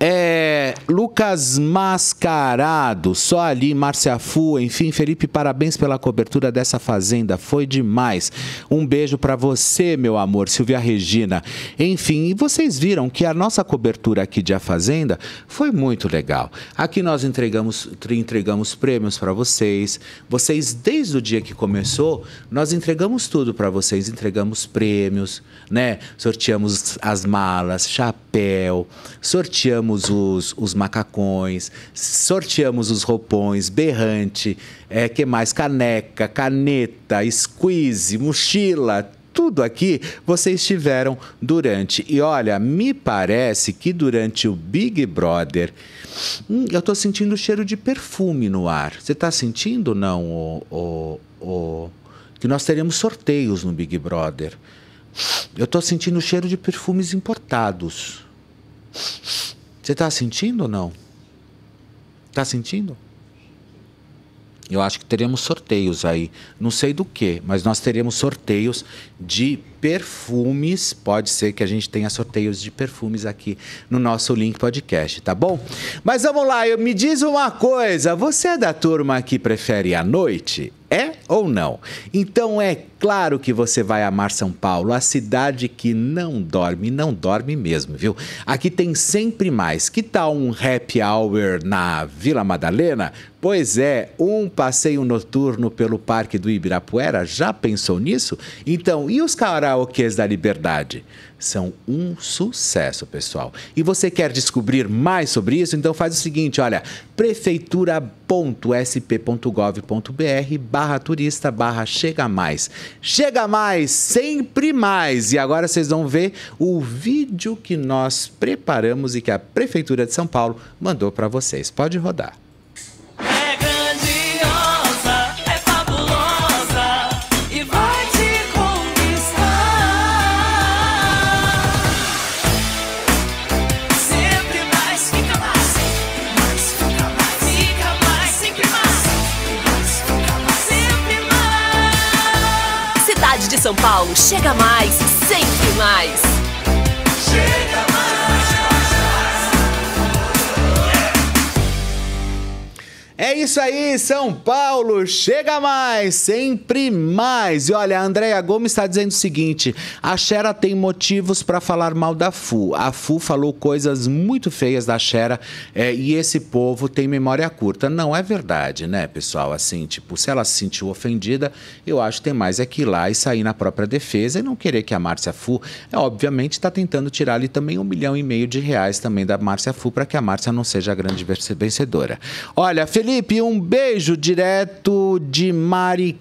É, Lucas Mascarado, só ali, Márcia Fu, enfim, Felipe, parabéns pela cobertura dessa fazenda, foi demais. Um beijo para você, meu amor, Silvia Regina. Enfim, e vocês viram que a nossa cobertura aqui de A Fazenda foi muito legal. Aqui nós entregamos, entregamos prêmios para vocês. Vocês, desde o dia que começou, nós entregamos tudo para vocês, entregamos prêmios, né? sorteamos as malas, chapéu, sorteamos os, os macacões, sorteamos os roupões, berrante, é, que mais? Caneca, caneta, squeeze, mochila, tudo aqui vocês tiveram durante. E olha, me parece que durante o Big Brother, hum, eu estou sentindo o cheiro de perfume no ar. Você está sentindo não o, o, o que nós teremos sorteios no Big Brother? Eu estou sentindo o cheiro de perfumes importados. Você está sentindo ou não? Está sentindo? Eu acho que teremos sorteios aí. Não sei do que, mas nós teremos sorteios de perfumes. Pode ser que a gente tenha sorteios de perfumes aqui no nosso link podcast, tá bom? Mas vamos lá, eu, me diz uma coisa: você é da turma que prefere a noite? É ou não? Então é claro que você vai amar São Paulo, a cidade que não dorme, não dorme mesmo, viu? Aqui tem sempre mais. Que tal um happy hour na Vila Madalena? Pois é, um passeio noturno pelo Parque do Ibirapuera. Já pensou nisso? Então, e os caras Karaokês da Liberdade. São um sucesso, pessoal. E você quer descobrir mais sobre isso? Então faz o seguinte, olha, prefeitura.sp.gov.br barra turista barra chega mais. Chega mais, sempre mais! E agora vocês vão ver o vídeo que nós preparamos e que a Prefeitura de São Paulo mandou para vocês. Pode rodar. Paulo chega mais, sempre mais. É isso aí, São Paulo, chega mais, sempre mais. E olha, a Andréia Gomes está dizendo o seguinte: a Xera tem motivos para falar mal da FU. A FU falou coisas muito feias da Xera é, e esse povo tem memória curta. Não é verdade, né, pessoal? Assim, tipo, se ela se sentiu ofendida, eu acho que tem mais é que ir lá e sair na própria defesa e não querer que a Márcia Fu, é, obviamente, está tentando tirar ali também um milhão e meio de reais também da Márcia Fu para que a Márcia não seja a grande vencedora. Olha, Felipe, um beijo direto de Mari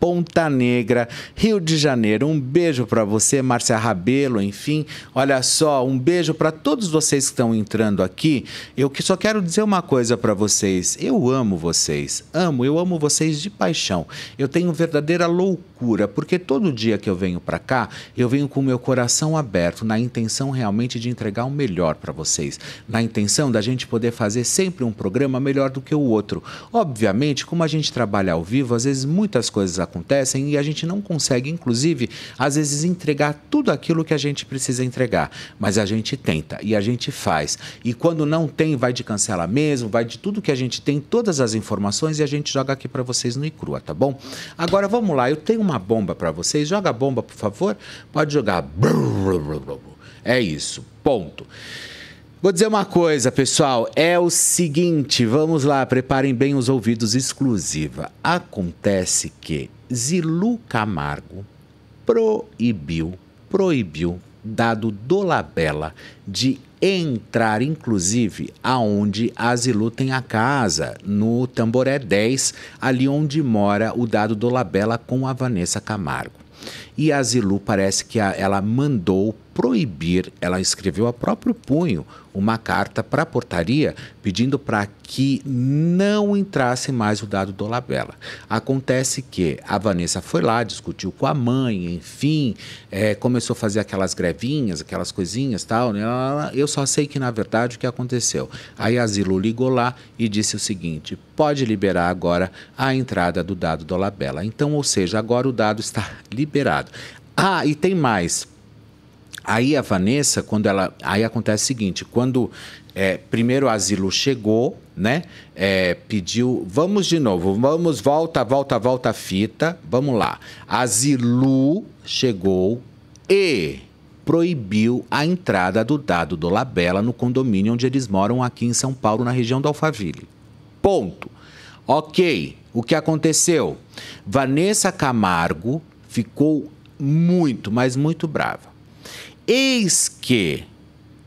Ponta Negra, Rio de Janeiro. Um beijo para você, Márcia Rabelo, enfim. Olha só, um beijo para todos vocês que estão entrando aqui. Eu que só quero dizer uma coisa para vocês. Eu amo vocês. Amo, eu amo vocês de paixão. Eu tenho verdadeira loucura, porque todo dia que eu venho para cá, eu venho com o meu coração aberto, na intenção realmente de entregar o melhor para vocês, na intenção da gente poder fazer sempre um programa melhor do que o outro. Obviamente, como a gente trabalha ao vivo, às vezes muito muitas coisas acontecem e a gente não consegue, inclusive, às vezes entregar tudo aquilo que a gente precisa entregar. Mas a gente tenta e a gente faz. E quando não tem, vai de cancela mesmo, vai de tudo que a gente tem, todas as informações e a gente joga aqui para vocês no Icrua, tá bom? Agora vamos lá, eu tenho uma bomba para vocês. Joga a bomba, por favor. Pode jogar. É isso. Ponto. Vou dizer uma coisa, pessoal. É o seguinte, vamos lá, preparem bem os ouvidos exclusiva. Acontece que Zilu Camargo proibiu, proibiu, dado Dolabella, de entrar, inclusive, aonde a Zilu tem a casa, no Tamboré 10, ali onde mora o dado Dolabella com a Vanessa Camargo. E a Zilu parece que ela mandou proibir, ela escreveu a próprio punho uma carta para a portaria pedindo para que não entrasse mais o dado do Labella. Acontece que a Vanessa foi lá, discutiu com a mãe, enfim, é, começou a fazer aquelas grevinhas, aquelas coisinhas tal. Né? Eu só sei que, na verdade, o que aconteceu? Aí a Asilo ligou lá e disse o seguinte: pode liberar agora a entrada do dado do Labella. Então, ou seja, agora o dado está <laughs> liberado. Ah, e tem mais Aí a Vanessa, quando ela. Aí acontece o seguinte: quando é, primeiro o asilo chegou, né? É, pediu. Vamos de novo, vamos, volta, volta, volta a fita. Vamos lá. Asilo chegou e proibiu a entrada do dado do Labela no condomínio onde eles moram aqui em São Paulo, na região do Alphaville. Ponto. Ok, o que aconteceu? Vanessa Camargo ficou muito, mas muito brava. Eis que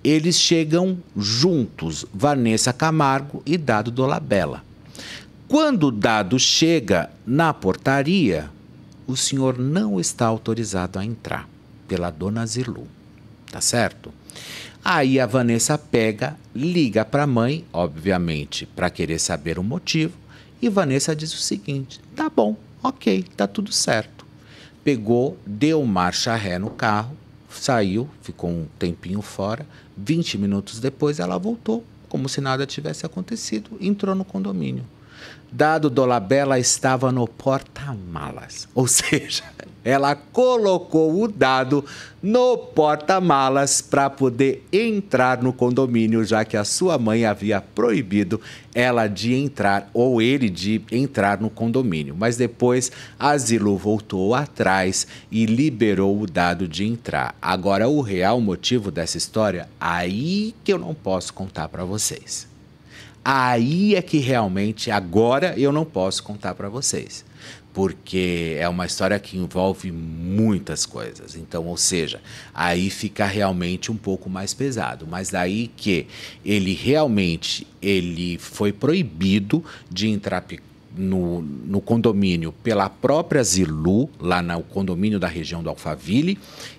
eles chegam juntos, Vanessa Camargo e Dado Dolabella. Quando Dado chega na portaria, o senhor não está autorizado a entrar pela dona Zilu, tá certo? Aí a Vanessa pega, liga para a mãe, obviamente, para querer saber o motivo, e Vanessa diz o seguinte: tá bom, ok, tá tudo certo. Pegou, deu marcha ré no carro saiu, ficou um tempinho fora. 20 minutos depois, ela voltou, como se nada tivesse acontecido, entrou no condomínio. Dado Dolabella estava no porta-malas, ou <laughs> seja, ela colocou o dado no porta-malas para poder entrar no condomínio, já que a sua mãe havia proibido ela de entrar ou ele de entrar no condomínio. Mas depois Asilo voltou atrás e liberou o dado de entrar. Agora o real motivo dessa história aí que eu não posso contar para vocês. Aí é que realmente agora eu não posso contar para vocês porque é uma história que envolve muitas coisas. Então, ou seja, aí fica realmente um pouco mais pesado. Mas daí que ele realmente ele foi proibido de entrar no, no condomínio pela própria Zilu, lá no condomínio da região do Alphaville,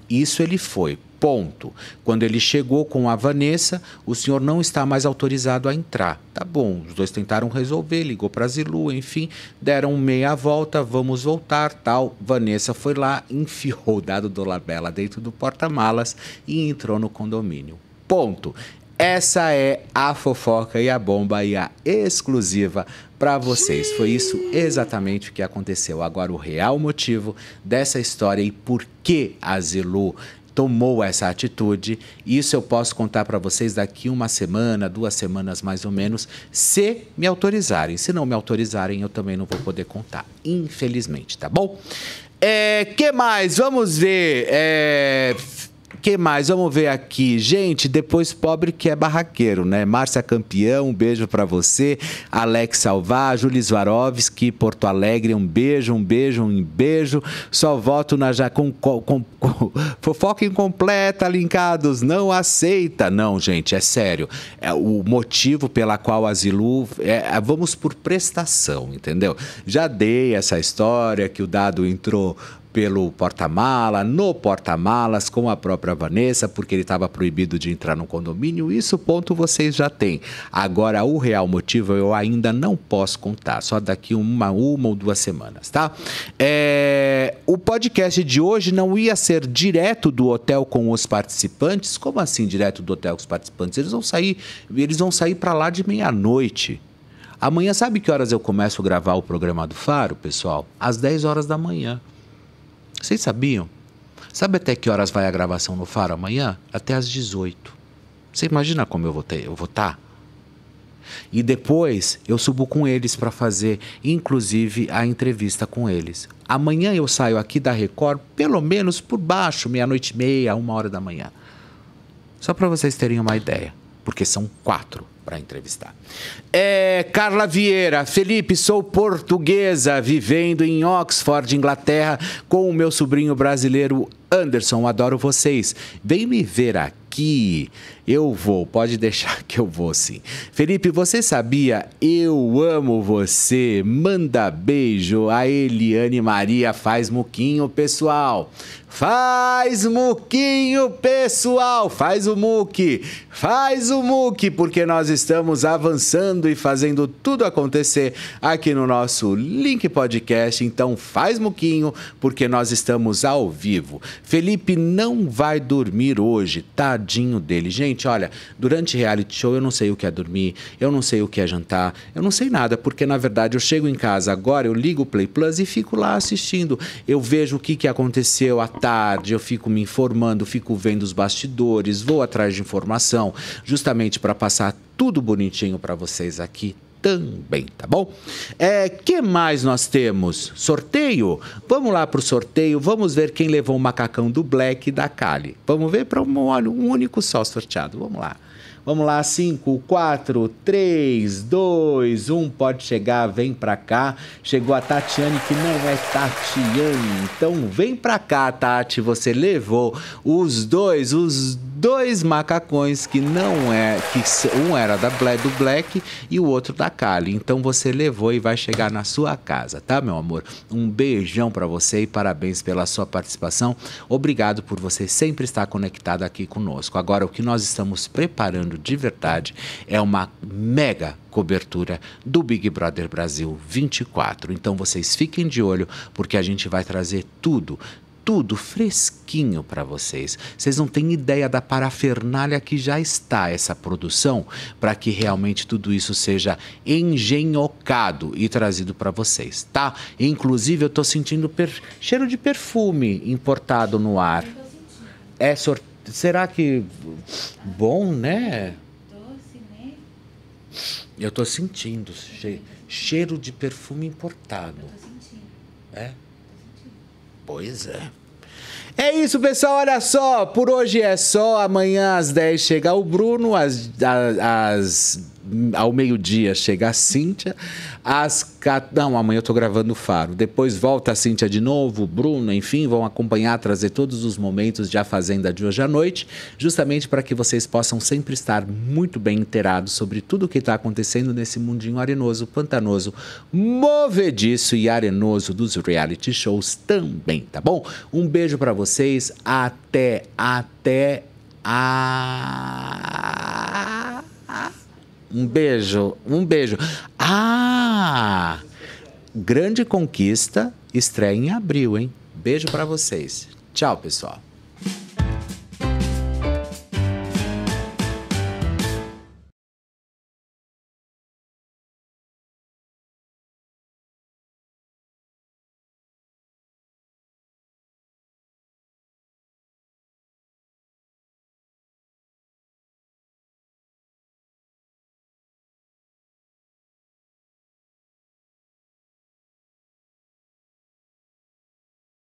isso ele foi Ponto. Quando ele chegou com a Vanessa, o senhor não está mais autorizado a entrar. Tá bom, os dois tentaram resolver, ligou para Zilu, enfim, deram meia volta, vamos voltar, tal. Vanessa foi lá, <laughs> enfiou o dado do Labela dentro do porta-malas e entrou no condomínio. Ponto. Essa é a fofoca e a bomba e a exclusiva para vocês. Foi isso exatamente o que aconteceu. Agora, o real motivo dessa história e por que a Zilu tomou essa atitude. Isso eu posso contar para vocês daqui uma semana, duas semanas mais ou menos, se me autorizarem. Se não me autorizarem, eu também não vou poder contar, infelizmente, tá bom? É, que mais? Vamos ver. É, que mais? Vamos ver aqui. Gente, depois pobre que é barraqueiro, né? Márcia Campeão, um beijo para você. Alex Salvar, Julis Varovski, Porto Alegre, um beijo, um beijo, um beijo. Só voto na já com, com, com, <laughs> fofoca incompleta, linkados, não aceita. Não, gente, é sério. É o motivo pela qual a Zilu é, é vamos por prestação, entendeu? Já dei essa história que o dado entrou pelo porta-mala, no porta-malas, com a própria Vanessa, porque ele estava proibido de entrar no condomínio. Isso ponto vocês já têm. Agora, o real motivo eu ainda não posso contar, só daqui uma, uma ou duas semanas, tá? É, o podcast de hoje não ia ser direto do hotel com os participantes. Como assim direto do hotel com os participantes? Eles vão sair, eles vão sair para lá de meia-noite. Amanhã, sabe que horas eu começo a gravar o programa do Faro, pessoal? Às 10 horas da manhã. Vocês sabiam? Sabe até que horas vai a gravação no Faro amanhã? Até às 18. Você imagina como eu vou ter, eu vou estar? Tá? E depois eu subo com eles para fazer, inclusive, a entrevista com eles. Amanhã eu saio aqui da Record, pelo menos por baixo, meia-noite e meia, uma hora da manhã. Só para vocês terem uma ideia, porque são quatro para entrevistar. É, Carla Vieira, Felipe, sou portuguesa, vivendo em Oxford, Inglaterra, com o meu sobrinho brasileiro Anderson. Adoro vocês. Vem me ver aqui. Eu vou, pode deixar que eu vou sim. Felipe, você sabia? Eu amo você. Manda beijo. A Eliane Maria faz muquinho, pessoal. Faz muquinho, pessoal! Faz o muque! Faz o muque, porque nós estamos avançando e fazendo tudo acontecer aqui no nosso Link Podcast. Então faz muquinho, porque nós estamos ao vivo. Felipe não vai dormir hoje, tadinho dele. Gente, gente, olha, durante reality show eu não sei o que é dormir, eu não sei o que é jantar, eu não sei nada, porque na verdade eu chego em casa agora, eu ligo o Play Plus e fico lá assistindo. Eu vejo o que, que aconteceu à tarde, eu fico me informando, fico vendo os bastidores, vou atrás de informação, justamente para passar tudo bonitinho para vocês aqui, também, tá bom? É, que mais nós temos? Sorteio? Vamos lá pro sorteio, vamos ver quem levou o macacão do Black e da Kali. Vamos ver para um, um único só sorteado. Vamos lá. Vamos lá, 5, 4, 3, 2, 1, pode chegar, vem pra cá. Chegou a Tatiane, que não é Tatiane. Então vem pra cá, Tati, você levou os dois, os dois macacões que não é, que um era da Black, do Black e o outro da Kali. Então você levou e vai chegar na sua casa, tá, meu amor? Um beijão para você e parabéns pela sua participação. Obrigado por você sempre estar conectado aqui conosco. Agora o que nós estamos preparando falando de verdade, é uma mega cobertura do Big Brother Brasil 24. Então vocês fiquem de olho porque a gente vai trazer tudo, tudo fresquinho para vocês. Vocês não têm ideia da parafernália que já está essa produção para que realmente tudo isso seja engenhocado e trazido para vocês, tá? Inclusive eu estou sentindo cheiro de perfume importado no ar. É sorteio será que bom, né? Doce, né? Eu estou sentindo che cheiro de perfume importado. Eu tô sentindo. É? Tô sentindo. Pois é. É isso, pessoal. Olha só, por hoje é só. Amanhã às 10 chega o Bruno, às, às ao meio-dia chega a Cíntia, às não, amanhã eu estou gravando o Faro. Depois volta a Cíntia de novo, o Bruno, enfim, vão acompanhar, trazer todos os momentos de A Fazenda de hoje à noite, justamente para que vocês possam sempre estar muito bem inteirados sobre tudo o que está acontecendo nesse mundinho arenoso, pantanoso, movediço e arenoso dos reality shows também, tá bom? Um beijo para vocês, até, até a... Um beijo, um beijo. Ah! Grande conquista, estreia em abril, hein? Beijo para vocês. Tchau, pessoal.